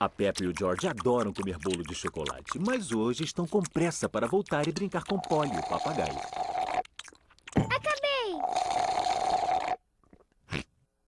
A Peppa e o George adoram comer bolo de chocolate, mas hoje estão com pressa para voltar e brincar com Polly, o papagaio.